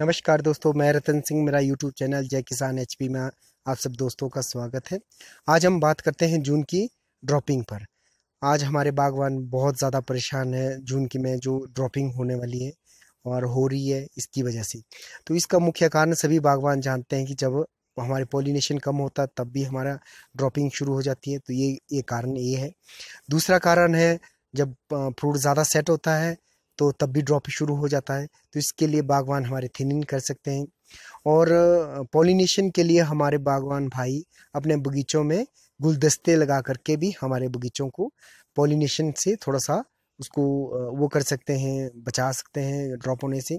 नमस्कार दोस्तों मैं रतन सिंह मेरा यूट्यूब चैनल जय किसान एच में आप सब दोस्तों का स्वागत है आज हम बात करते हैं जून की ड्रॉपिंग पर आज हमारे बागवान बहुत ज़्यादा परेशान है जून की में जो ड्रॉपिंग होने वाली है और हो रही है इसकी वजह से तो इसका मुख्य कारण सभी बागवान जानते हैं कि जब हमारे पॉलिनेशन कम होता तब भी हमारा ड्रॉपिंग शुरू हो जाती है तो ये ये कारण ये है दूसरा कारण है जब फ्रूट ज़्यादा सेट होता है तो तब भी ड्रॉप शुरू हो जाता है तो इसके लिए बागवान हमारे थिनिंग कर सकते हैं और पॉलिनेशन के लिए हमारे बागवान भाई अपने बगीचों में गुलदस्ते लगा करके भी हमारे बगीचों को पॉलिनेशन से थोड़ा सा उसको वो कर सकते हैं बचा सकते हैं ड्रॉप होने से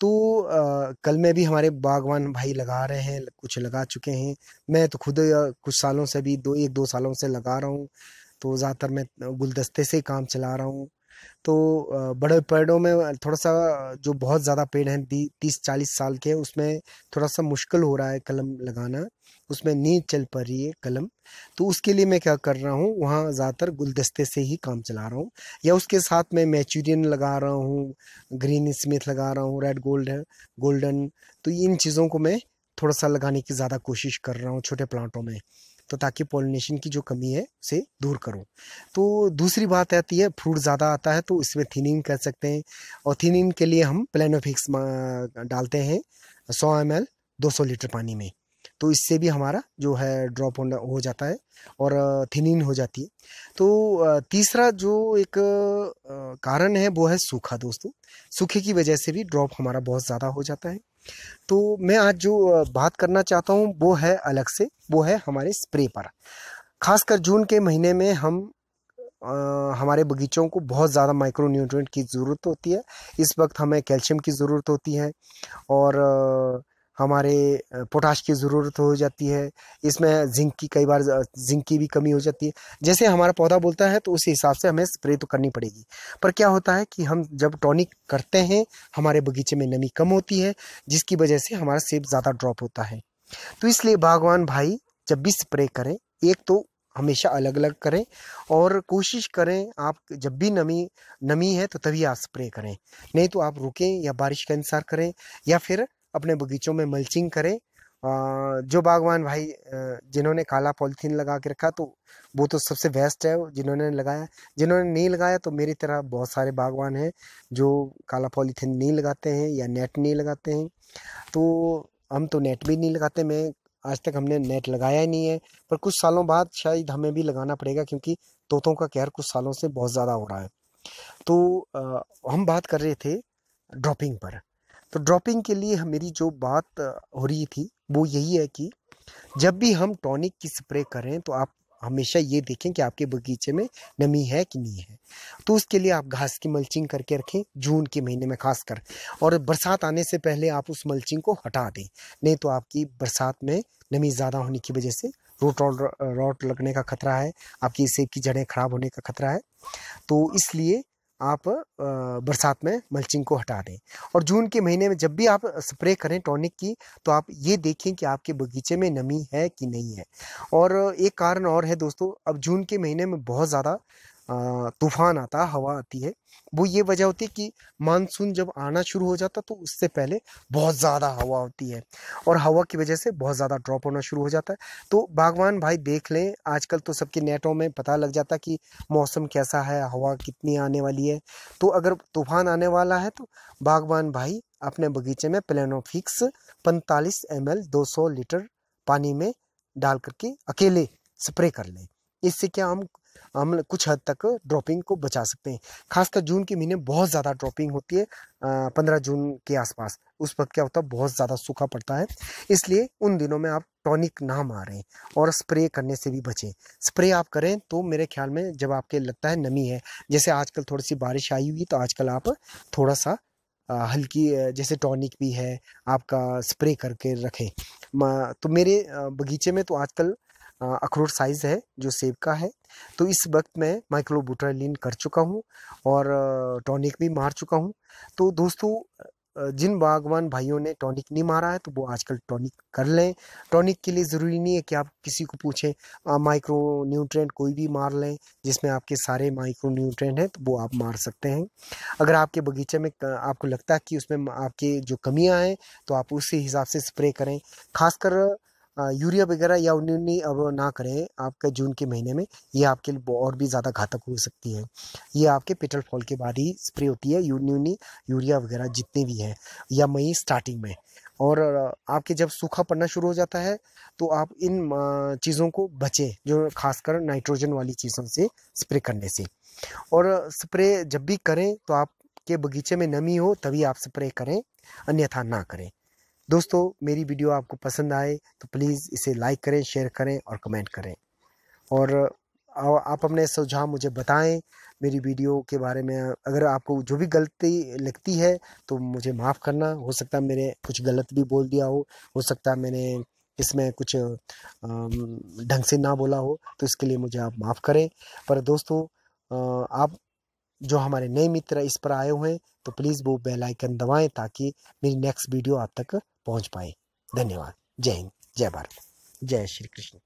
तो आ, कल में भी हमारे बागवान भाई लगा रहे हैं कुछ लगा चुके हैं मैं तो खुद कुछ सालों से भी दो एक दो सालों से लगा रहा हूँ तो ज़्यादातर मैं गुलदस्ते से काम चला रहा हूँ तो बड़े पेड़ों में थोड़ा सा जो बहुत ज़्यादा पेड़ हैं तीस चालीस साल के उसमें थोड़ा सा मुश्किल हो रहा है कलम लगाना उसमें नींद चल पा रही है कलम तो उसके लिए मैं क्या कर रहा हूँ वहाँ ज़्यादातर गुलदस्ते से ही काम चला रहा हूँ या उसके साथ मैं मैचूरियन लगा रहा हूँ ग्रीन स्मिथ लगा रहा हूँ रेड गोल्ड गोल्डन तो इन चीज़ों को मैं थोड़ा सा लगाने की ज़्यादा कोशिश कर रहा हूँ छोटे प्लांटों में तो ताकि पोलिनेशन की जो कमी है उसे दूर करूँ तो दूसरी बात आती है फ्रूट ज़्यादा आता है तो इसमें थीनिंग कर सकते हैं और थीनिंग के लिए हम प्लेनोफिक्स डालते हैं सौ एम एल लीटर पानी में तो इससे भी हमारा जो है ड्रॉप हो जाता है और थिनिन हो जाती है तो तीसरा जो एक कारण है वो है सूखा दोस्तों सूखे की वजह से भी ड्रॉप हमारा बहुत ज़्यादा हो जाता है तो मैं आज जो बात करना चाहता हूँ वो है अलग से वो है हमारे स्प्रे पर खासकर जून के महीने में हम आ, हमारे बगीचों को बहुत ज़्यादा माइक्रो न्यूट्रिएंट की ज़रूरत होती है इस वक्त हमें कैल्शियम की ज़रूरत होती है और हमारे पोटाश की ज़रूरत हो जाती है इसमें जिंक की कई बार जिंक की भी कमी हो जाती है जैसे हमारा पौधा बोलता है तो उस हिसाब से हमें स्प्रे तो करनी पड़ेगी पर क्या होता है कि हम जब टॉनिक करते हैं हमारे बगीचे में नमी कम होती है जिसकी वजह से हमारा सेब ज़्यादा ड्रॉप होता है तो इसलिए बागवान भाई जब भी स्प्रे करें एक तो हमेशा अलग अलग करें और कोशिश करें आप जब भी नमी नमी है तो तभी आप स्प्रे करें नहीं तो आप रुकें या बारिश का इंतजार करें या फिर अपने बगीचों में मल्चिंग करें जो बागवान भाई जिन्होंने काला पॉलीथीन लगा के रखा तो वो तो सबसे बेस्ट है जिन्होंने लगाया जिन्होंने नहीं लगाया तो मेरी तरह बहुत सारे बागवान हैं जो काला पॉलीथीन नहीं लगाते हैं या नेट नहीं लगाते हैं तो हम तो नेट भी नहीं लगाते मैं आज तक हमने नेट लगाया ही नहीं है पर कुछ सालों बाद शायद हमें भी लगाना पड़ेगा क्योंकि तोतों का कहर कुछ सालों से बहुत ज़्यादा हो रहा है तो हम बात कर रहे थे ड्रॉपिंग पर तो ड्रॉपिंग के लिए मेरी जो बात हो रही थी वो यही है कि जब भी हम टॉनिक की स्प्रे करें तो आप हमेशा ये देखें कि आपके बगीचे में नमी है कि नहीं है तो उसके लिए आप घास की मल्चिंग करके रखें जून के महीने में खासकर और बरसात आने से पहले आप उस मल्चिंग को हटा दें नहीं तो आपकी बरसात में नमी ज़्यादा होने की वजह से रोट और रॉट लगने का खतरा है आपकी सेब की जड़ें खराब होने का खतरा है तो इसलिए आप बरसात में मल्चिंग को हटा दें और जून के महीने में जब भी आप स्प्रे करें टॉनिक की तो आप ये देखें कि आपके बगीचे में नमी है कि नहीं है और एक कारण और है दोस्तों अब जून के महीने में बहुत ज़्यादा तूफान आता है हवा आती है वो ये वजह होती है कि मानसून जब आना शुरू हो जाता तो उससे पहले बहुत ज़्यादा हवा होती है और हवा की वजह से बहुत ज़्यादा ड्रॉप होना शुरू हो जाता है तो बागवान भाई देख लें आजकल तो सबके नेटों में पता लग जाता कि मौसम कैसा है हवा कितनी आने वाली है तो अगर तूफान आने वाला है तो बागवान भाई अपने बगीचे में प्लेनोफिक्स पैंतालीस एम एल लीटर पानी में डाल करके अकेले स्प्रे कर लें इससे क्या हम हम कुछ हद तक ड्रॉपिंग को बचा सकते हैं खासकर जून के महीने बहुत ज़्यादा ड्रॉपिंग होती है पंद्रह जून के आसपास उस वक्त क्या होता है बहुत ज़्यादा सूखा पड़ता है इसलिए उन दिनों में आप टॉनिक ना मारें और स्प्रे करने से भी बचें स्प्रे आप करें तो मेरे ख्याल में जब आपके लगता है नमी है जैसे आजकल थोड़ी सी बारिश आई हुई तो आजकल आप थोड़ा सा हल्की जैसे टॉनिक भी है आपका स्प्रे करके रखें तो मेरे बगीचे में तो आजकल अखरोट साइज़ है जो सेब का है तो इस वक्त मैं माइक्रोबुट्रालिन कर चुका हूँ और टॉनिक भी मार चुका हूँ तो दोस्तों जिन बागवान भाइयों ने टॉनिक नहीं मारा है तो वो आजकल टॉनिक कर लें टॉनिक के लिए ज़रूरी नहीं है कि आप किसी को पूछें माइक्रो न्यूट्रेंट कोई भी मार लें जिसमें आपके सारे माइक्रो न्यूट्रेंट हैं तो वो आप मार सकते हैं अगर आपके बगीचे में आपको लगता है कि उसमें आपके जो कमियां हैं तो आप उसी हिसाब से स्प्रे करें खासकर यूरिया वगैरह या उन्नी अब ना करें आपके जून के महीने में ये आपके लिए और भी ज़्यादा घातक हो सकती है ये आपके पेट्रोल फॉल के बाद ही स्प्रे होती है यूनियनी यूरिया वगैरह जितने भी हैं या मई स्टार्टिंग में और आपके जब सूखा पड़ना शुरू हो जाता है तो आप इन चीज़ों को बचें जो खासकर नाइट्रोजन वाली चीज़ों से स्प्रे करने से और स्प्रे जब भी करें तो आपके बगीचे में नमी हो तभी आप स्प्रे करें अन्यथा ना करें दोस्तों मेरी वीडियो आपको पसंद आए तो प्लीज़ इसे लाइक करें शेयर करें और कमेंट करें और आप अपने सुझाव मुझे बताएं मेरी वीडियो के बारे में अगर आपको जो भी गलती लगती है तो मुझे माफ़ करना हो सकता है मैंने कुछ गलत भी बोल दिया हो हो सकता है मैंने इसमें कुछ ढंग से ना बोला हो तो इसके लिए मुझे आप माफ़ करें पर दोस्तों आप जो हमारे नए मित्र इस पर आए हुए हैं तो प्लीज़ वो बेल आइकन दबाएं ताकि मेरी नेक्स्ट वीडियो आप तक पहुंच पाए धन्यवाद जय हिंद जय भारत जय श्री कृष्ण